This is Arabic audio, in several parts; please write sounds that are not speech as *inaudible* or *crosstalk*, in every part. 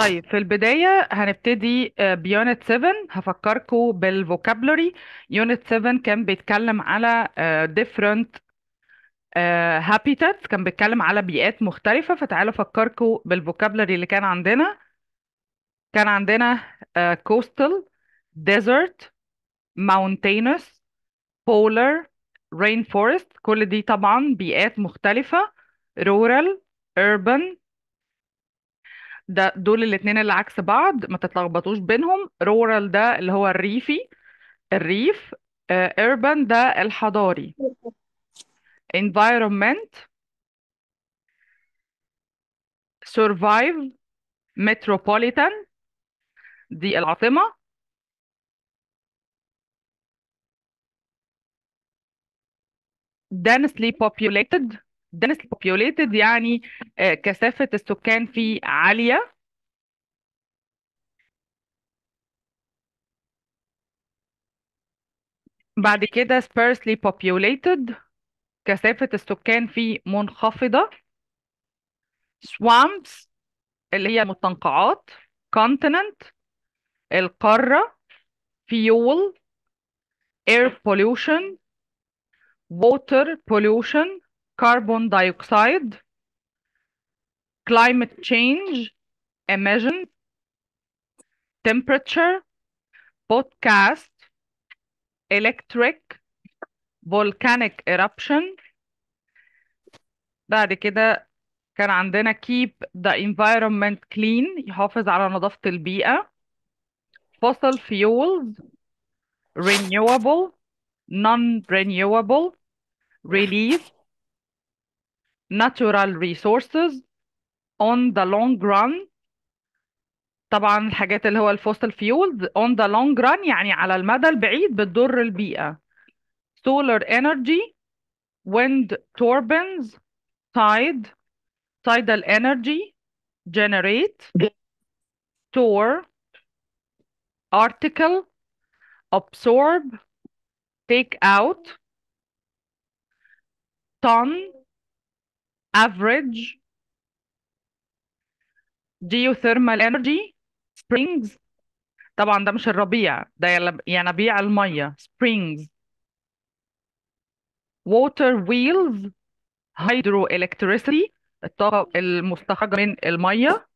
طيب في البداية هنبتدي آه، بيونت 7 هفكركم بالفوكابلوري يونت 7 كان بيتكلم على آه، different آه، habitats كان بيتكلم على بيئات مختلفة فتعالوا افكركم بالفوكابلوري اللي كان عندنا كان عندنا coastal desert mountainous polar rainforest كل دي طبعا بيئات مختلفة rural urban ده دول الاتنين اللي عكس بعض ما تتلخبطوش بينهم رورال ده اللي هو الريفي الريف آه، urban ده الحضاري environment survive metropolitan دي العاصمة densely populated densely populated يعني كثافة السكان فيه عالية بعد كده sparsely populated كثافة السكان فيه منخفضة swamps اللي هي المستنقعات continent القارة fuel air pollution water pollution carbon dioxide, climate change, emission, temperature, podcast, electric, volcanic eruption. بعد كده كان عندنا keep the environment clean يحافظ على نظافة البيئة fossil fuels renewable non-renewable release natural resources on the long run طبعا الحاجات اللي هو الفوسل فيولز on the long run يعني على المدى البعيد بتضر البيئة solar energy wind turbines tide tidal energy generate store article absorb take out ton average, geothermal energy, springs طبعا ده مش الربيع ده ينابيع المية springs water wheels hydroelectricity الطاقة المستخرجة من المية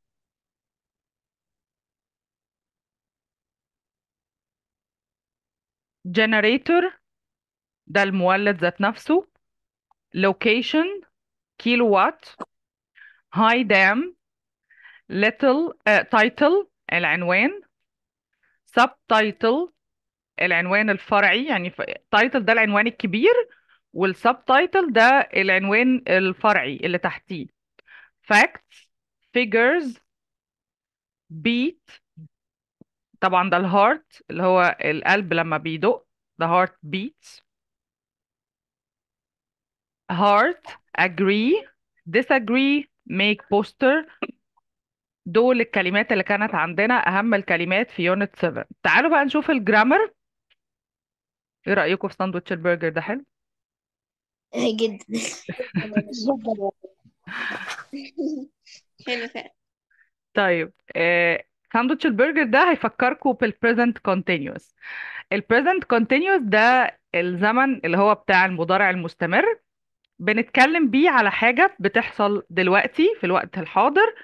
generator ده المولد ذات نفسه location كيلو وات هاي دام ليتل تايتل العنوان سب تايتل العنوان الفرعي يعني تايتل ده العنوان الكبير والسب تايتل ده العنوان الفرعي اللي تحتيه facts figures beat طبعا ده الهارت اللي هو القلب لما بيدق the heart beats heart agree disagree make poster دول الكلمات اللي كانت عندنا أهم الكلمات في يونت 7 تعالوا بقى نشوف الجرامر إيه رأيكم في ساندوتش البرجر ده حلو؟ آه، جدا حلو فعلا طيب ساندوتش آه، البرجر ده هيفكركم بالبريزنت كونتينيوس البريزنت كونتينيوس ده الزمن اللي هو بتاع المضارع المستمر بنتكلم بيه على حاجة بتحصل دلوقتي في الوقت الحاضر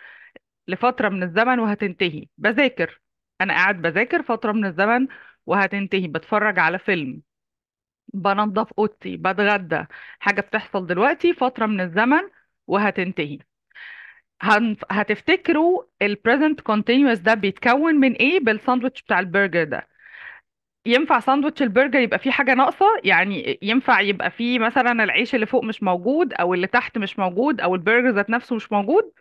لفترة من الزمن وهتنتهي بذاكر أنا قاعد بذاكر فترة من الزمن وهتنتهي بتفرج على فيلم بنضف أوضتي بتغدى حاجة بتحصل دلوقتي فترة من الزمن وهتنتهي هتفتكروا البريزنت continuous ده بيتكون من ايه بالساندوتش بتاع البرجر ده ينفع ساندوتش البرجر يبقى فيه حاجة ناقصة يعني ينفع يبقى فيه مثلا العيش اللي فوق مش موجود أو اللي تحت مش موجود أو البرجر ذات نفسه مش موجود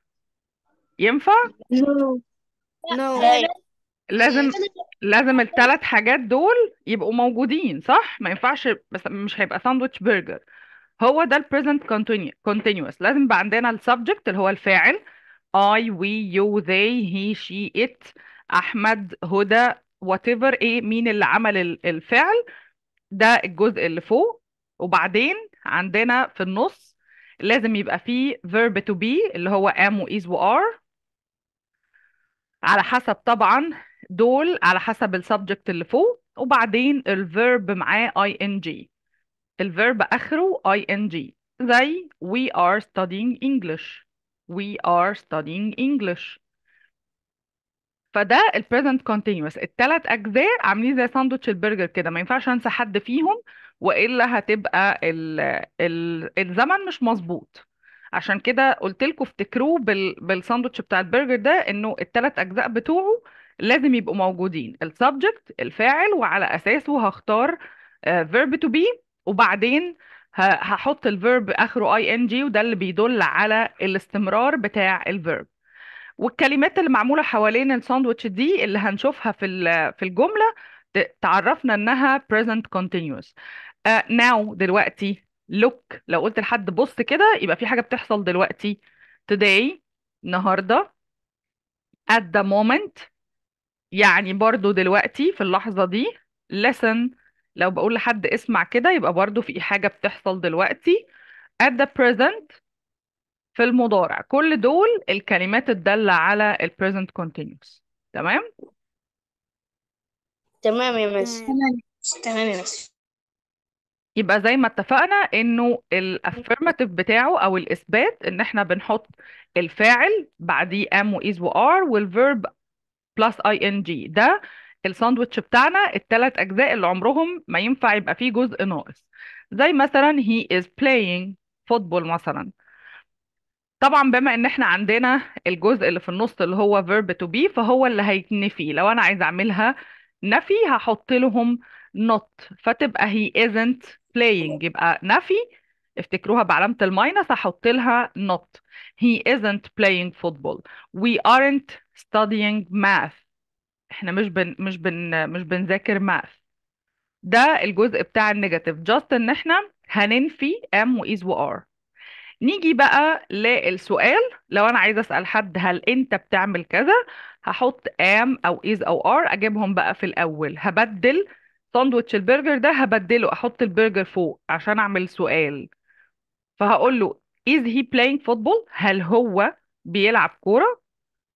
ينفع No. No. لازم لازم الثلاث حاجات دول يبقوا موجودين صح ما ينفعش بس مش هيبقى ساندوتش برجر هو ده البريزنت continuous لازم يبقى عندنا السبجكت اللي هو الفاعل I we you they he she it أحمد هدى وات ايفر ايه مين اللي عمل الفعل ده الجزء اللي فوق وبعدين عندنا في النص لازم يبقى فيه verb to be اللي هو am و is و are على حسب طبعا دول على حسب السبجكت اللي فوق وبعدين الفيرب معاه ing الفيرب اخره ing زي we are studying English we are studying English فده البريزنت كونتينوس التلات اجزاء عاملين زي ساندوتش البرجر كده ما ينفعش انسى حد فيهم والا هتبقى ال ال الزمن مش مظبوط عشان كده قلت لكم افتكروه بال بالساندوتش بتاع البرجر ده انه التلات اجزاء بتوعه لازم يبقوا موجودين السبجكت الفاعل وعلى اساسه هختار فيرب تو بي وبعدين هحط الفيرب اخره اي ان جي وده اللي بيدل على الاستمرار بتاع الفيرب والكلمات اللي معمولة حوالين الساندوتش دي اللي هنشوفها في في الجملة تعرفنا إنها present continuous uh, now دلوقتي look لو قلت لحد بص كده يبقى في حاجة بتحصل دلوقتي today النهاردة at the moment يعني برضو دلوقتي في اللحظة دي listen لو بقول لحد اسمع كده يبقى برضو في حاجة بتحصل دلوقتي at the present في المضارع كل دول الكلمات الدالة على ال present continuous تمام؟ تمام يا مس تمام يا مس يبقى زي ما اتفقنا انه الافيرماتيف بتاعه او الاثبات ان احنا بنحط الفاعل بعديه ام وايز وار والفيرب بلس اي ان جي ده الساندوتش بتاعنا الثلاث اجزاء اللي عمرهم ما ينفع يبقى فيه جزء ناقص زي مثلا he is playing football مثلا طبعا بما ان احنا عندنا الجزء اللي في النص اللي هو verb to be فهو اللي هيتنفي لو انا عايزه اعملها نفي هحط لهم not فتبقى he isn't playing يبقى نفي افتكروها بعلامة الماينس هحط لها not he isn't playing football we aren't studying math احنا مش بن مش بن مش بنذاكر math ده الجزء بتاع النيجاتيف just ان احنا هننفي am و is و are نيجي بقى للسؤال لو انا عايزه اسال حد هل انت بتعمل كذا هحط ام او از او ار اجيبهم بقى في الاول هبدل ساندوتش البرجر ده هبدله احط البرجر فوق عشان اعمل سؤال فهقول له is he playing football هل هو بيلعب كوره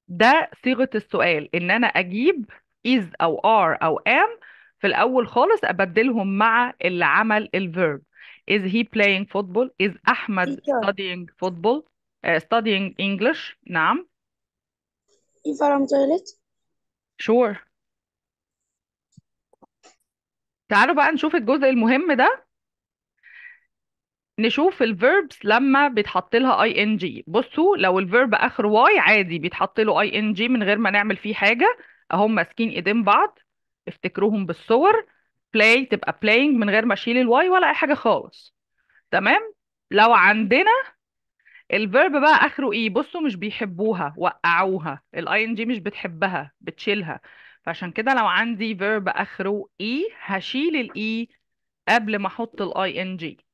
ده صيغه السؤال ان انا اجيب is او are او am في الاول خالص ابدلهم مع اللي عمل الفيرب Is he playing football? Is teacher. studying football? Uh, studying English نعم If I'm toilet sure تعالوا بقى نشوف الجزء المهم ده نشوف الفيربس لما بيتحط لها اي ان جي بصوا لو الفيرب اخر واي عادي بيتحط له اي ان جي من غير ما نعمل فيه حاجه اهم ماسكين ايدين بعض افتكروهم بالصور بلاي تبقى بلاينج من غير ما اشيل الواي ولا اي حاجه خالص تمام لو عندنا الفيرب بقى اخره ايه بصوا مش بيحبوها وقعوها الاي ان جي مش بتحبها بتشيلها فعشان كده لو عندي فيرب اخره اي هشيل الاي e قبل ما احط الاي ان جي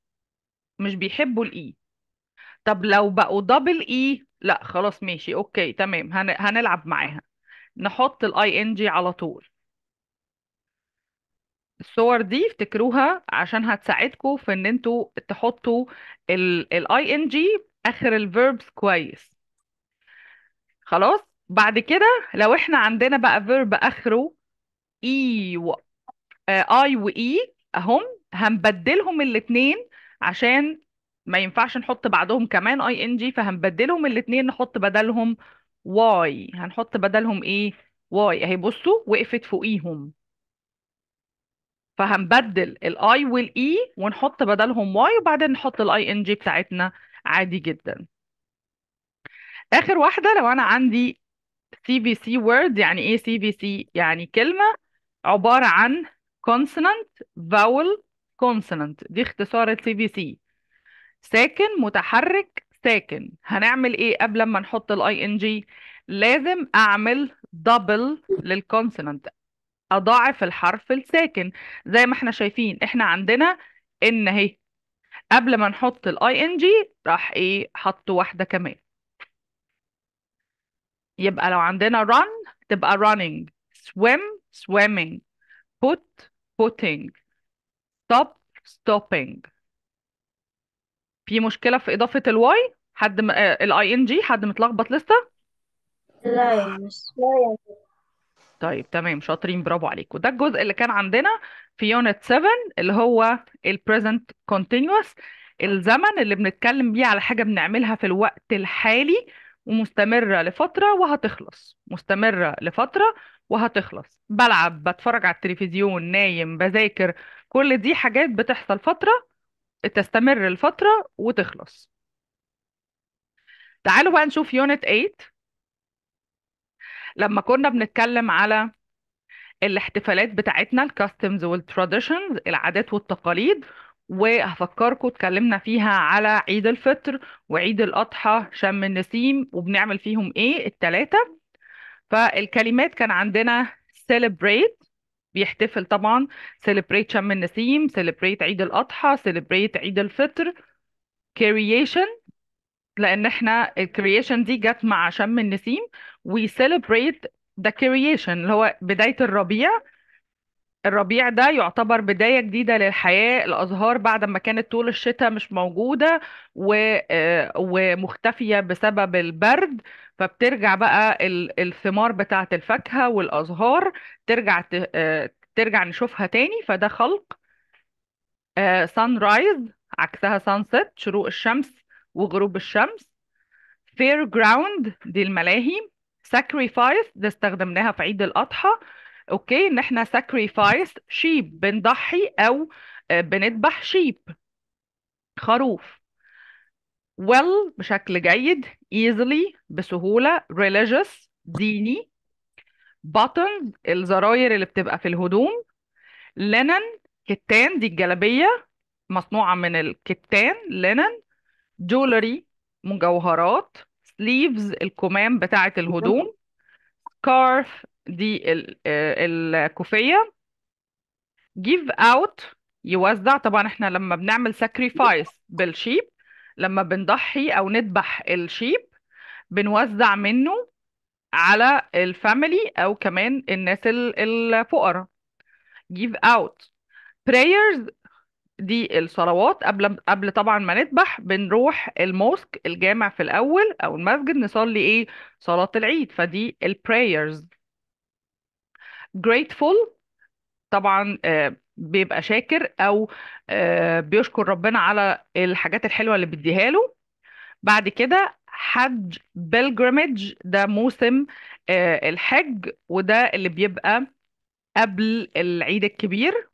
مش بيحبوا الاي e. طب لو بقوا دبل اي e، لا خلاص ماشي اوكي تمام هن... هنلعب معاها نحط الاي ان جي على طول الصور دي افتكروها عشان هتساعدكم في ان انتوا تحطوا الاي ان جي اخر الفيربس كويس خلاص بعد كده لو احنا عندنا بقى فيرب اخره اي e و اي آه، اي e اهم هنبدلهم الاثنين عشان ما ينفعش نحط بعدهم كمان اي ان جي فهنبدلهم الاثنين نحط بدلهم واي هنحط بدلهم ايه واي اهي بصوا وقفت فوقيهم فهنبدل الاي والاي e ونحط بدلهم واي وبعدين نحط الاي ان جي بتاعتنا عادي جدا اخر واحده لو انا عندي سي في سي وورد يعني ايه سي في سي يعني كلمه عباره عن consonant vowel consonant دي اختصار السي في سي ساكن متحرك ساكن هنعمل ايه قبل ما نحط الاي ان جي لازم اعمل دبل للكونسونانت اضاعف الحرف الساكن زي ما احنا شايفين احنا عندنا ان اهي قبل ما نحط الـ ING راح ايه حط واحده كمان يبقى لو عندنا run تبقى running swim swimming put putting stop stopping في مشكلة في إضافة الـ Y حد آه، الـ ING حد متلخبط لسه؟ لا يعني مش لا يعني. طيب تمام شاطرين برافو عليكم ده الجزء اللي كان عندنا في يونت 7 اللي هو البريزنت كونتينوس الزمن اللي بنتكلم بيه على حاجة بنعملها في الوقت الحالي ومستمرة لفترة وهتخلص مستمرة لفترة وهتخلص بلعب بتفرج على التلفزيون نايم بذاكر كل دي حاجات بتحصل فترة تستمر الفترة وتخلص تعالوا بقى نشوف يونت 8 لما كنا بنتكلم على الاحتفالات بتاعتنا الكاستمز والتراديشنز العادات والتقاليد وهفكركم اتكلمنا فيها على عيد الفطر وعيد الأضحى شم النسيم وبنعمل فيهم ايه التلاتة فالكلمات كان عندنا celebrate بيحتفل طبعا celebrate شم النسيم celebrate عيد الأضحى celebrate عيد الفطر creation لان احنا الكرييشن دي جت مع شم النسيم وي سيلبريت ذا كرييشن اللي هو بدايه الربيع الربيع ده يعتبر بداية جديدة للحياة الأزهار بعد ما كانت طول الشتاء مش موجودة و... آه، ومختفية بسبب البرد فبترجع بقى الثمار بتاعة الفاكهة والأزهار ترجع آه، ترجع نشوفها تاني فده خلق سان آه، رايز عكسها سان شروق الشمس وغروب الشمس فير جراوند دي الملاهي ساكريفايس ده استخدمناها في عيد الأضحى اوكي ان احنا ساكريفايس شيب بنضحي او آه، بنذبح شيب خروف well بشكل جيد easily بسهولة religious ديني button الزراير اللي بتبقى في الهدوم linen كتان دي الجلابية مصنوعة من الكتان linen جولري مجوهرات سليفز الكمام بتاعة الهدوم سكارف دي آه، الكوفية give out يوزع طبعا احنا لما بنعمل sacrifice بالشيب لما بنضحي او نذبح الشيب بنوزع منه على الفاميلي او كمان الناس الفقراء give out prayers دي الصلوات قبل قبل طبعا ما نذبح بنروح الموسك الجامع في الاول او المسجد نصلي ايه صلاة العيد فدي البرايرز grateful طبعا آه، بيبقى شاكر او آه، بيشكر ربنا على الحاجات الحلوه اللي بيديها له بعد كده حج بيلجريمج ده موسم آه، الحج وده اللي بيبقى قبل العيد الكبير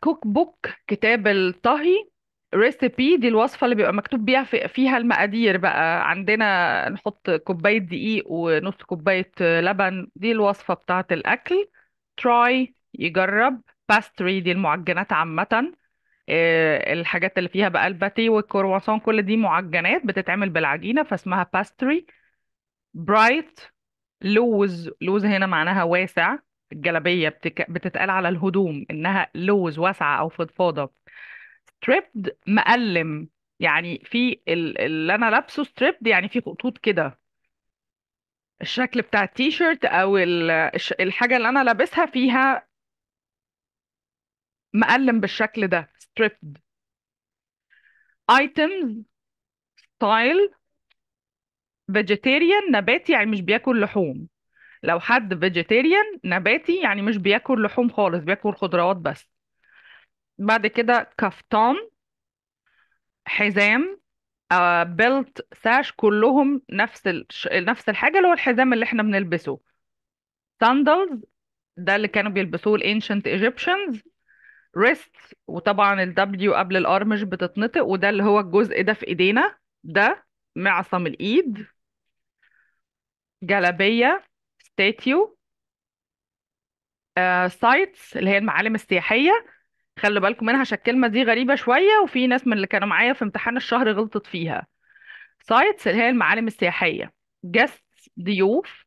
كوك آه، بوك كتاب الطهي ريسيبي دي الوصفة اللي بيبقى مكتوب بيها في فيها المقادير بقى عندنا نحط كوباية دقيق ونص كوباية لبن دي الوصفة بتاعة الأكل تراي يجرب باستري دي المعجنات عامة آه، الحاجات اللي فيها بقى الباتيه والكرواسون كل دي معجنات بتتعمل بالعجينة فاسمها باستري برايت لوز لوز هنا معناها واسع الجلابية بتك... بتتقال على الهدوم إنها لوز واسعة أو فضفاضة ستريبد مقلم يعني في ال- اللي أنا لابسه ستريبد يعني في خطوط كده الشكل بتاع شيرت أو ال- الحاجة اللي أنا لابسها فيها مقلم بالشكل ده stripped ايتمز ستايل فيجيتيريان نباتي يعني مش بياكل لحوم لو حد فيجيتيريان نباتي يعني مش بياكل لحوم خالص بياكل خضروات بس بعد كده كفتان حزام آه، بيلت ساش كلهم نفس الش... نفس الحاجه اللي هو الحزام اللي احنا بنلبسه ساندلز ده اللي كانوا بيلبسوه الانشنت ايجيبشنز ريست وطبعا الدبليو قبل الار مش بتتنطق وده اللي هو الجزء ده في ايدينا ده معصم الايد جلابيه statue آه، سايتس اللي هي المعالم السياحية خلوا بالكم منها عشان الكلمة دي غريبة شوية وفي ناس من اللي كانوا معايا في امتحان الشهر غلطت فيها سايتس اللي هي المعالم السياحية جست ضيوف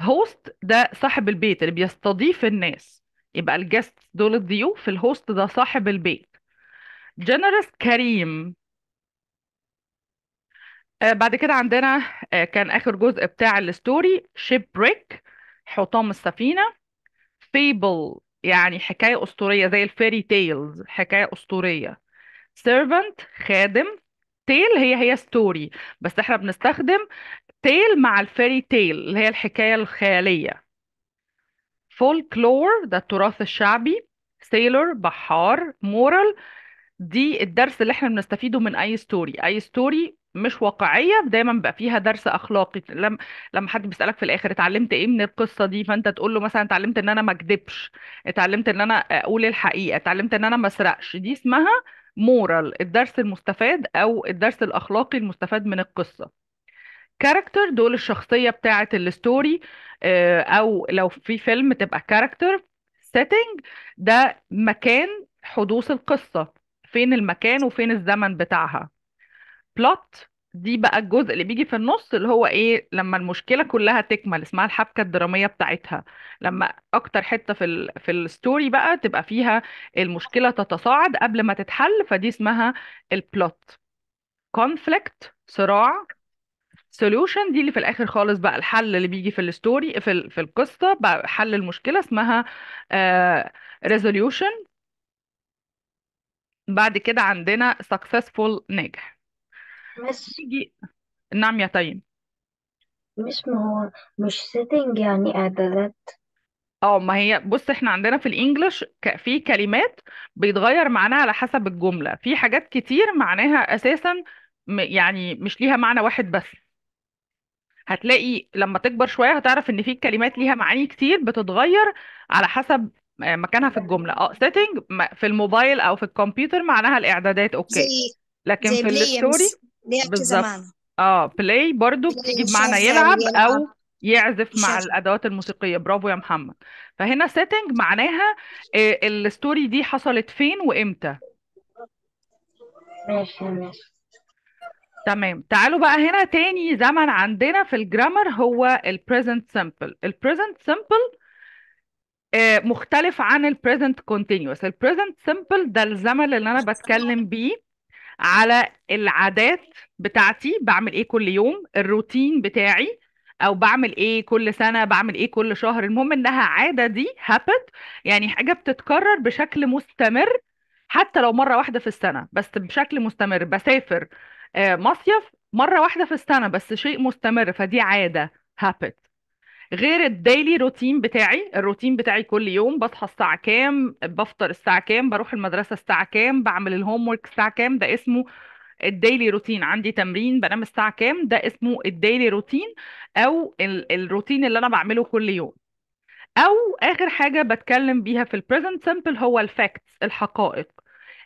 هوست ده صاحب البيت اللي بيستضيف الناس يبقى الجست دول الضيوف الهوست ده صاحب البيت جنرس كريم آه، بعد كده عندنا آه، كان آخر جزء بتاع الستوري شيب بريك حطام السفينة فيبل يعني حكاية أسطورية زي الفيري تيلز حكاية أسطورية سيرفنت خادم تيل هي هي ستوري بس احنا بنستخدم تيل مع الفيري تيل اللي هي الحكاية الخيالية فولكلور ده التراث الشعبي سيلر بحار مورال دي الدرس اللي احنا بنستفيده من اي ستوري اي ستوري مش واقعية دايما بقى فيها درس أخلاقي لما لما حد بيسألك في الآخر اتعلمت إيه من القصة دي فأنت تقول له مثلا اتعلمت إن أنا ما أكدبش اتعلمت إن أنا أقول الحقيقة اتعلمت إن أنا ما أسرقش دي اسمها مورال الدرس المستفاد أو الدرس الأخلاقي المستفاد من القصة كاركتر دول الشخصية بتاعة الستوري آه، أو لو في فيلم تبقى كاركتر سيتنج ده مكان حدوث القصة فين المكان وفين الزمن بتاعها البلوت دي بقى الجزء اللي بيجي في النص اللي هو ايه لما المشكله كلها تكمل اسمها الحبكه الدراميه بتاعتها لما اكتر حته في ال في الستوري بقى تبقى فيها المشكله تتصاعد قبل ما تتحل فدي اسمها البلوت كونفليكت صراع سوليوشن دي اللي في الاخر خالص بقى الحل اللي بيجي في الستوري في في القصه بقى حل المشكله اسمها ريزوليوشن آه، uh, بعد كده عندنا successful نجح مش نعم يا طيب مش ما هو مش سيتنج يعني إعدادات اه ما هي بص احنا عندنا في الانجليش في كلمات بيتغير معناها على حسب الجملة في حاجات كتير معناها اساسا يعني مش ليها معنى واحد بس هتلاقي لما تكبر شوية هتعرف ان في كلمات ليها معاني كتير بتتغير على حسب آه، مكانها في الجملة اه سيتنج في الموبايل او في الكمبيوتر معناها الاعدادات اوكي زي لكن زي في الستوري لعب كذا بالظبط معنى اه بلاي برضو بتيجي بمعنى يشغل يلعب أو يلعب يعزف مع يشغل الأدوات الموسيقية برافو يا محمد فهنا سيتنج معناها آه، الستوري دي حصلت فين وإمتى ماشي ماشي تمام تعالوا بقى هنا تاني زمن عندنا في الجرامر هو البريزنت سمبل البريزنت سمبل مختلف عن البريزنت كونتينوس البريزنت سمبل ده الزمن اللي انا بتكلم بيه على العادات بتاعتي بعمل ايه كل يوم الروتين بتاعي او بعمل ايه كل سنه بعمل ايه كل شهر المهم انها عاده دي هابت يعني حاجه بتتكرر بشكل مستمر حتى لو مره واحده في السنه بس بشكل مستمر بسافر آه، مصيف مره واحده في السنه بس شيء مستمر فدي عاده هابت غير الديلي روتين بتاعي الروتين بتاعي كل يوم بصحى الساعة كام بفطر الساعة كام بروح المدرسة الساعة كام بعمل الهوم ورك الساعة كام ده اسمه الديلي روتين عندي تمرين بنام الساعة كام ده اسمه الديلي روتين أو الروتين اللي أنا بعمله كل يوم أو آخر حاجة بتكلم بيها في البريزنت سمبل هو الفاكتس الحقائق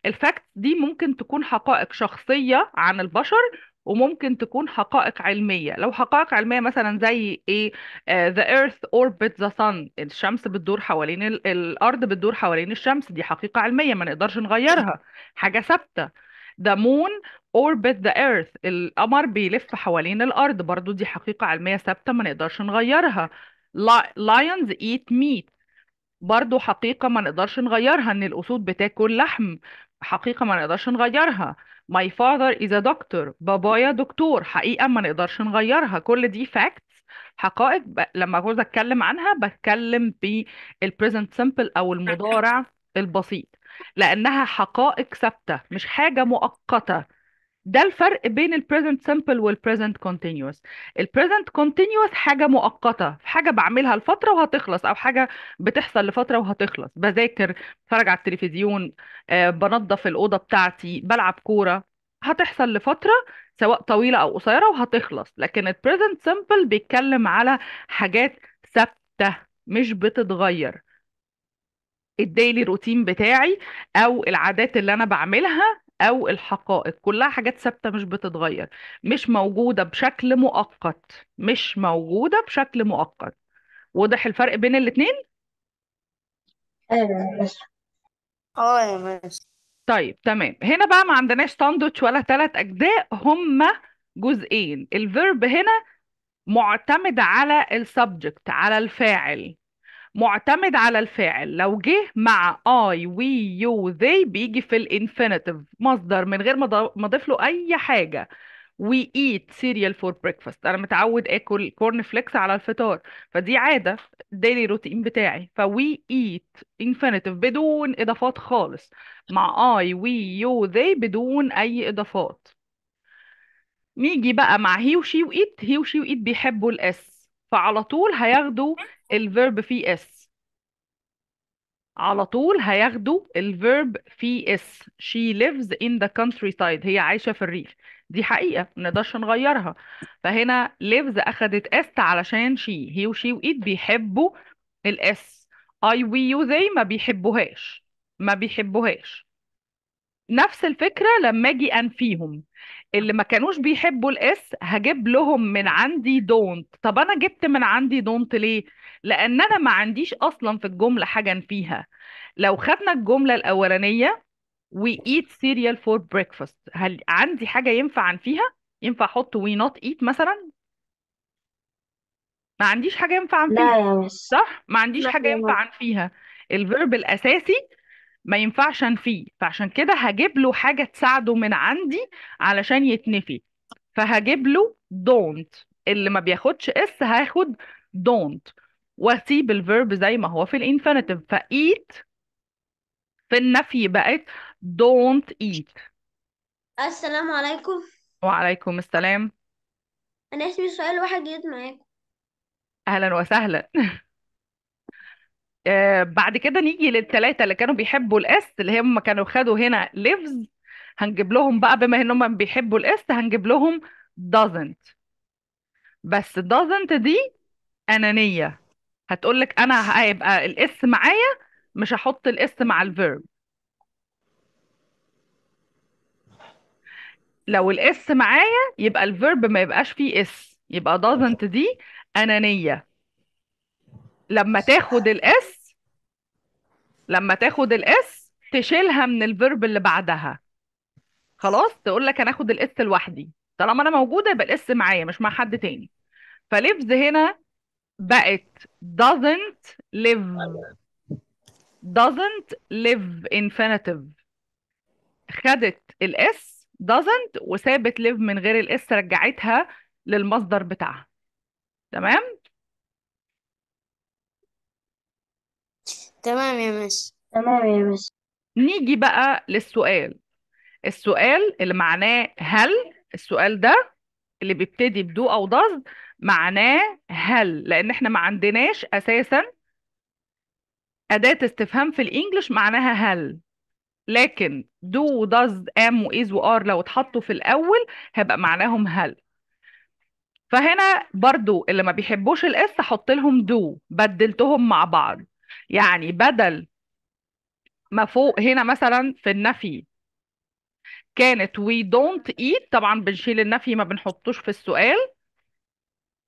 الفاكتس دي ممكن تكون حقائق شخصية عن البشر وممكن تكون حقائق علمية لو حقائق علمية مثلا زي ايه آه، the earth orbits the sun الشمس بتدور حوالين الأرض بتدور حوالين الشمس دي حقيقة علمية ما نقدرش نغيرها حاجة ثابتة the moon orbit the earth القمر بيلف حوالين الأرض برضو دي حقيقة علمية ثابتة ما نقدرش نغيرها lions eat meat برضو حقيقة ما نقدرش نغيرها إن الأسود بتاكل لحم حقيقة ما نقدرش نغيرها my father is a doctor بابايا دكتور حقيقة ما نقدرش نغيرها كل دي facts حقائق ب... لما أقول اتكلم عنها بتكلم بال present simple او المضارع البسيط لانها حقائق ثابته مش حاجه مؤقته ده الفرق بين البريزنت سمبل والبريزنت ال البريزنت continuous حاجه مؤقته حاجه بعملها لفتره وهتخلص او حاجه بتحصل لفتره وهتخلص بذاكر بتفرج على التلفزيون آه، بنظف الاوضه بتاعتي بلعب كوره هتحصل لفتره سواء طويله او قصيره وهتخلص لكن البريزنت سمبل بيتكلم على حاجات ثابته مش بتتغير الديلي روتين بتاعي او العادات اللي انا بعملها أو الحقائق كلها حاجات ثابتة مش بتتغير مش موجودة بشكل مؤقت مش موجودة بشكل مؤقت واضح الفرق بين الاتنين؟ اه, آه، طيب تمام هنا بقى ما عندناش ساندوتش ولا ثلاث أجزاء هما جزئين الفيرب هنا معتمد على السبجكت على الفاعل معتمد على الفاعل لو جه مع I we you they بيجي في الانفينيتيف مصدر من غير ما اضيف له اي حاجه we eat cereal for breakfast انا متعود اكل كورن فليكس على الفطار فدي عاده ديلي روتين بتاعي ف we eat infinitive بدون اضافات خالص مع I we you they بدون اي اضافات نيجي بقى مع هي وشي وايت هي وشي وايت بيحبوا الاس فعلى طول هياخدوا الفيرب في اس على طول هياخدوا الفيرب في اس she lives in the countryside هي عايشة في الريف دي حقيقة منقدرش نغيرها فهنا lives أخدت اس علشان she هي وشي وإيد بيحبوا الاس I we you they ما بيحبوهاش ما بيحبوهاش نفس الفكرة لما أجي أنفيهم اللي ما كانوش بيحبوا الاس هجيب لهم من عندي دونت طب انا جبت من عندي دونت ليه لان انا ما عنديش اصلا في الجمله حاجه فيها لو خدنا الجمله الاولانيه we eat cereal for breakfast هل عندي حاجه ينفع عن فيها ينفع احط we not eat مثلا ما عنديش حاجه ينفع عن فيها لا يا مس صح ما عنديش لا حاجه ينفع عن فيها الفيرب الاساسي ما ينفعش انفيه فعشان كده هجيب له حاجة تساعده من عندي علشان يتنفي فهجيب له don't اللي ما بياخدش اس هاخد don't واسيب الفيرب زي ما هو في الانفينيتيف فايت في النفي بقت don't eat السلام عليكم وعليكم السلام انا اسمي سؤال واحد جديد معاكم اهلا وسهلا *laughs* آه، بعد كده نيجي للثلاثه اللي كانوا بيحبوا الاس اللي هم كانوا خدوا هنا lives هنجيب لهم بقى بما انهم بيحبوا الاس هنجيب لهم doesn't بس doesn't دي انانيه هتقول لك انا هيبقى الاس معايا مش هحط الاس مع الفيرب لو الاس معايا يبقى الفيرب ما يبقاش فيه اس يبقى doesn't دي انانيه لما تاخد الاس لما تاخد الاس تشيلها من الفيرب اللي بعدها خلاص تقول لك انا اخد الاس لوحدي طالما انا موجوده يبقى الاس معايا مش مع حد تاني فليفز هنا بقت doesn't live doesn't live infinitive خدت الاس doesn't وسابت live من غير الاس رجعتها للمصدر بتاعها تمام تمام يا مس تمام يا مس نيجي بقى للسؤال السؤال اللي معناه هل السؤال ده اللي بيبتدي بدو او ضد معناه هل لان احنا ما عندناش اساسا اداه استفهام في الانجليش معناها هل لكن دو وداز ام وايز وار لو اتحطوا في الاول هيبقى معناهم هل فهنا برضو اللي ما بيحبوش الاس حط لهم دو بدلتهم مع بعض يعني بدل ما فوق هنا مثلا في النفي كانت we don't eat طبعا بنشيل النفي ما بنحطوش في السؤال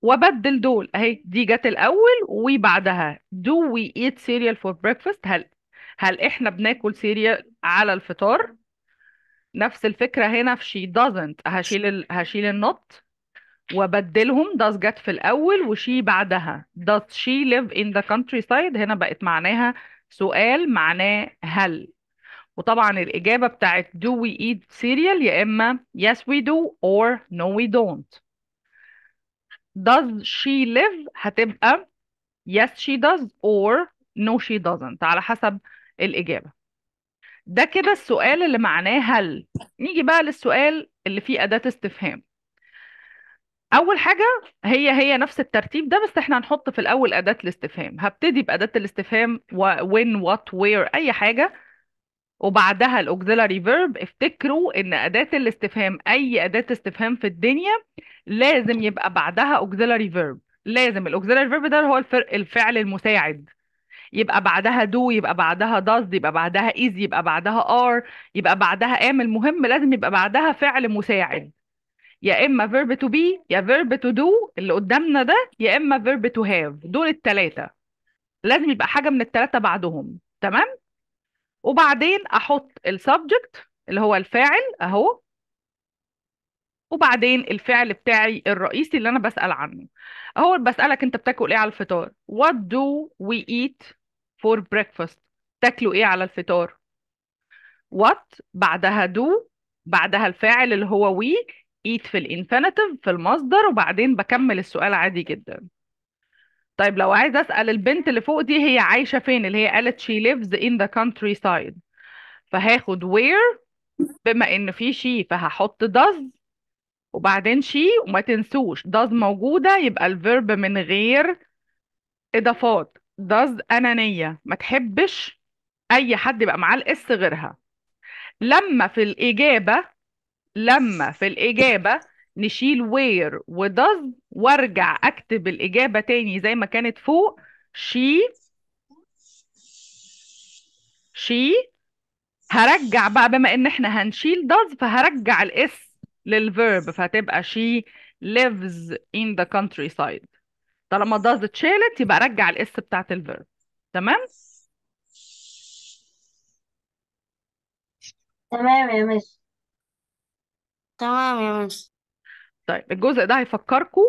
وبدل دول اهي دي جت الاول وبعدها do we eat cereal for breakfast هل هل احنا بناكل سيريال على الفطار نفس الفكره هنا في she doesn't هشيل ال... هشيل النوت وبدلهم does get في الأول وشي بعدها does she live in the countryside هنا بقت معناها سؤال معناه هل وطبعا الإجابة بتاعت do we eat cereal يا إما yes we do or no we don't does she live هتبقى yes she does or no she doesn't على حسب الإجابة ده كده السؤال اللي معناه هل نيجي بقى للسؤال اللي فيه أداة استفهام اول حاجه هي هي نفس الترتيب ده بس احنا هنحط في الاول اداه الاستفهام هبتدي باداه الاستفهام وين وات وير اي حاجه وبعدها الاوكسيلاري فيرب افتكروا ان اداه الاستفهام اي اداه استفهام في الدنيا لازم يبقى بعدها اوكسيلاري فيرب لازم الاوكسيلاري فيرب ده هو الفعل المساعد يبقى بعدها دو يبقى بعدها داز يبقى بعدها از يبقى بعدها ار يبقى بعدها ام المهم لازم يبقى بعدها فعل مساعد يا اما فيرب تو بي يا فيرب تو دو اللي قدامنا ده يا اما فيرب تو هاف دول التلاتة لازم يبقى حاجة من التلاتة بعدهم تمام وبعدين احط السبجكت اللي هو الفاعل اهو وبعدين الفعل بتاعي الرئيسي اللي انا بسأل عنه اهو بسألك انت بتاكل ايه على الفطار what do we eat for breakfast تاكلوا ايه على الفطار what بعدها do بعدها الفاعل اللي هو we eat في الانفينيتيف في المصدر وبعدين بكمل السؤال عادي جدا طيب لو عايز اسال البنت اللي فوق دي هي عايشه فين اللي هي قالت she lives in the countryside فهاخد where بما ان في شي فهحط does وبعدين شي وما تنسوش does موجوده يبقى الفيرب من غير اضافات does انانيه ما تحبش اي حد يبقى معاه الاس غيرها لما في الاجابه لما في الإجابة نشيل وير وداز وارجع اكتب الإجابة تاني زي ما كانت فوق شي شي هرجع بقى بما ان احنا هنشيل داز فهرجع الاس للفيرب فهتبقى she lives in the countryside طالما داز اتشالت يبقى رجع الاس بتاعت الفيرب تمام تمام يا مش تمام يا مس طيب الجزء ده هيفكركم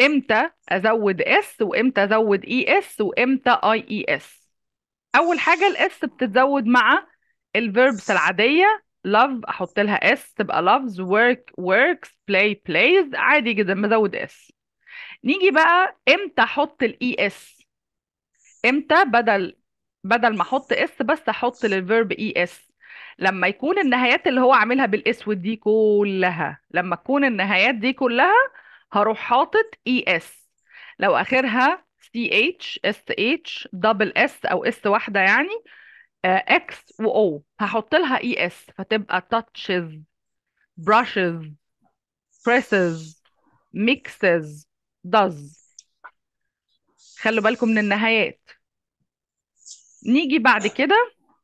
امتى ازود اس وامتى ازود اي e اس وامتى اي اي اس اول حاجه الاس بتتزود مع الفيربس العاديه love احط لها اس تبقى loves work works play plays عادي جدا بزود اس نيجي بقى امتى احط الاي اس e امتى بدل بدل ما احط اس بس احط للفيرب اي اس لما يكون النهايات اللي هو عاملها بالاسود دي كلها لما تكون النهايات دي كلها هروح حاطط اي e اس لو اخرها سي اتش اس اتش دبل اس او اس واحده يعني اكس آه، و او هحط لها اي e اس فتبقى تاتشز brushes presses mixes does خلوا بالكم من النهايات نيجي بعد كده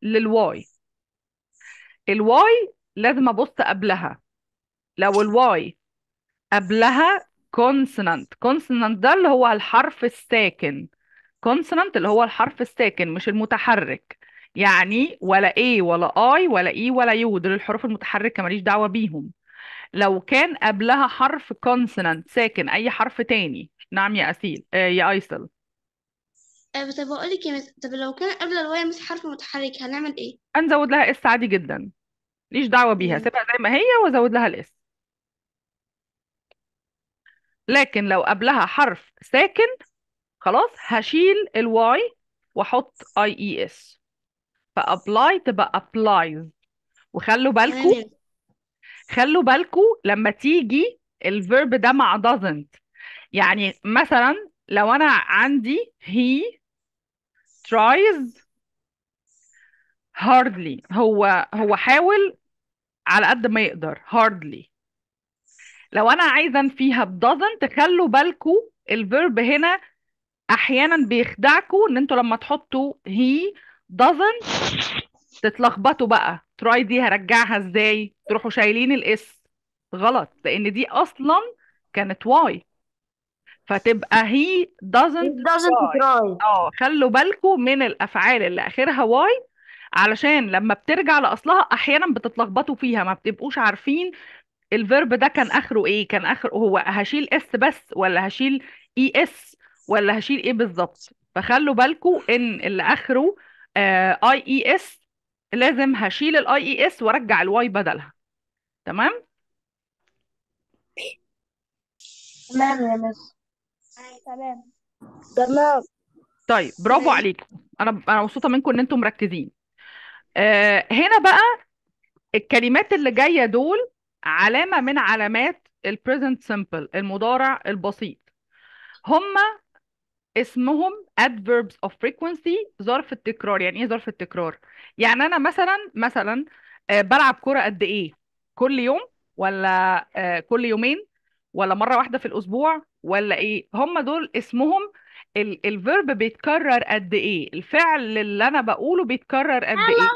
للواي الواي لازم ابص قبلها لو الواي قبلها كونسونانت كونسونانت ده اللي هو الحرف الساكن كونسونانت اللي هو الحرف الساكن مش المتحرك يعني ولا اي ولا اي ولا اي e ولا يو دول الحروف المتحركه ماليش دعوه بيهم لو كان قبلها حرف كونسونانت ساكن اي حرف تاني نعم يا اسيل آه يا ايسل آه، طب بقول لك طب لو كان قبل الواي مش حرف متحرك هنعمل ايه هنزود لها اس عادي جدا ماليش دعوة بيها سيبها زي ما هي وازود لها الاس لكن لو قبلها حرف ساكن خلاص هشيل الواي واحط اي اي اس فابلاي تبقى ابلايز وخلوا بالكم خلوا بالكم لما تيجي الفيرب ده مع doesn't يعني مثلا لو انا عندي he tries hardly هو هو حاول على قد ما يقدر hardly لو انا عايزه فيها doesn't تخلوا بالكم الفيرب هنا احيانا بيخدعكم ان انتوا لما تحطوا هي doesn't تتلخبطوا بقى تراي دي هرجعها ازاي تروحوا شايلين الاس غلط لان دي اصلا كانت واي فتبقى هي doesn't, doesn't try اه خلوا بالكم من الافعال اللي اخرها واي علشان لما بترجع لاصلها احيانا بتتلخبطوا فيها ما بتبقوش عارفين الفيرب ده كان اخره ايه كان اخره هو هشيل اس بس ولا هشيل اي e اس ولا هشيل ايه بالظبط فخلوا بالكم ان اللي اخره اي اي اس لازم هشيل الاي اي اس e وارجع الواي بدلها تمام تمام يا مس تمام تمام طيب برافو عليكم انا انا مبسوطه منكم ان انتم مركزين آه، هنا بقى الكلمات اللي جايه دول علامه من علامات البريزنت سمبل المضارع البسيط هما اسمهم adverbs of frequency ظرف التكرار يعني ايه ظرف التكرار يعني انا مثلا مثلا آه، بلعب كرة قد ايه كل يوم ولا آه، كل يومين ولا مرة واحدة في الاسبوع ولا ايه هما دول اسمهم الفيرب بيتكرر قد ايه الفعل اللي انا بقوله بيتكرر قد ايه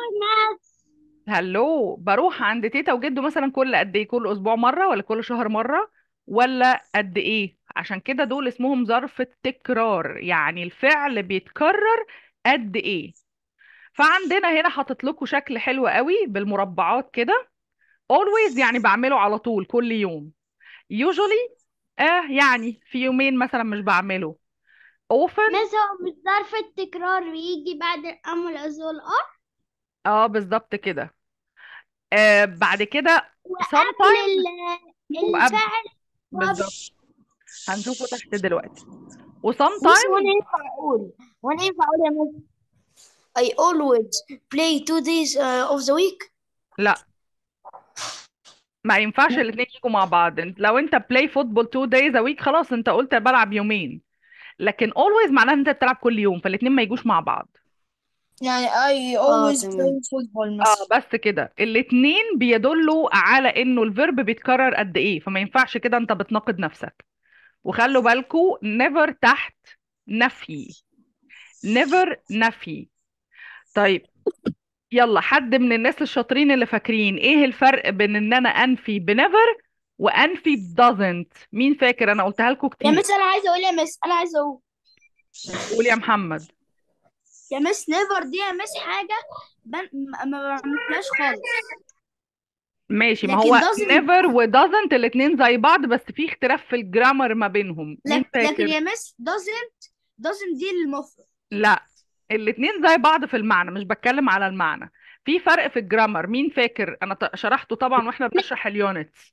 هلو بروح عند تيتا وجدو مثلا كل قد ايه كل اسبوع مره ولا كل شهر مره ولا قد ايه عشان كده دول اسمهم ظرف التكرار يعني الفعل بيتكرر قد ايه فعندنا هنا حاطط لكم شكل حلو قوي بالمربعات كده always يعني بعمله على طول كل يوم usually آه يعني في يومين مثلا مش بعمله اوفر مثلا مش ظرف التكرار بيجي بعد الأمر as well آه. اه بالظبط كده آه بعد كده وقبل sometimes وقبل الفعل بالظبط هنشوفه تحت دلوقتي و sometimes وانا ينفع اقول وانا ينفع اقول يا مس I always play two days uh, of the week لا ما ينفعش الاثنين يجوا مع بعض لو انت play football two days a week خلاص انت قلت بلعب يومين لكن always معناها ان انت بتلعب كل يوم فالاتنين ما يجوش مع بعض يعني I آه، always play تمام football آه، مثلا اه بس كده الاتنين بيدلوا على انه الفيرب بيتكرر قد ايه فما ينفعش كده انت بتناقض نفسك وخلوا بالكم never تحت نفي never نفي طيب يلا حد من الناس الشاطرين اللي فاكرين ايه الفرق بين ان انا انفي بنيفر وانفي doesn't مين فاكر انا قلتها لكم كتير يا مس انا عايزه اقول يا مس انا عايزه اقول قول يا محمد يا مس نيفر دي يا مس حاجه بن... ما بعملهاش خالص ماشي ما هو نيفر never الاثنين الاتنين زي بعض بس في اختلاف في الجرامر ما بينهم مين فاكر؟ لكن يا مس doesn't doesn't دي المفرد لا الاتنين زي بعض في المعنى مش بتكلم على المعنى في فرق في الجرامر مين فاكر انا شرحته طبعا واحنا بنشرح اليونتس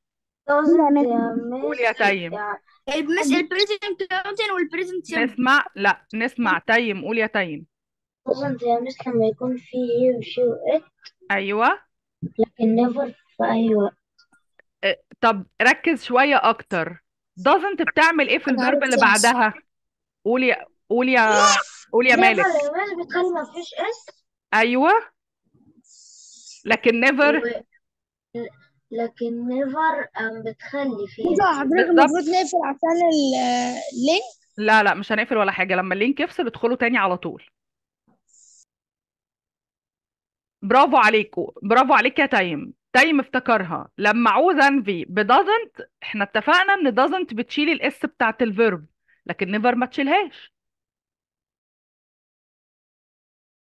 قول يا تيم مش البريزنت كونتين والبريزنت نسمع لا نسمع تيم قول يا تيم doesn't يا مش لما يكون في he و she أيوه لكن نيفر في أي وقت طب ركز شوية أكتر doesn't بتعمل إيه في الفيرب اللي بعدها؟ قول يا قول يا قول يا مالك نيفر يا مالك بتخلي ما فيش اس أيوه لكن never لكن نيفر أم بتخلي فيه كده حضرتك المفروض نقفل عشان اللينك آه، لا لا مش هنقفل ولا حاجة لما اللينك يفصل ادخلوا تاني على طول برافو عليكوا برافو عليك يا تايم تايم افتكرها لما عوز انفي بدازنت احنا اتفقنا ان دازنت بتشيل الاس بتاعت الفيرب لكن نيفر ما تشيلهاش